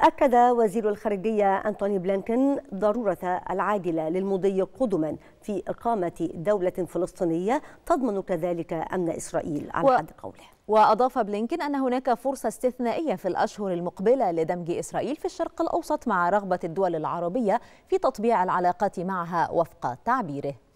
أكد وزير الخارجية أنتوني بلينكن ضرورة العاجلة للمضي قدما في إقامة دولة فلسطينية تضمن كذلك أمن إسرائيل على و... حد قوله وأضاف بلينكن أن هناك فرصة استثنائية في الأشهر المقبلة لدمج إسرائيل في الشرق الأوسط مع رغبة الدول العربية في تطبيع العلاقات معها وفق تعبيره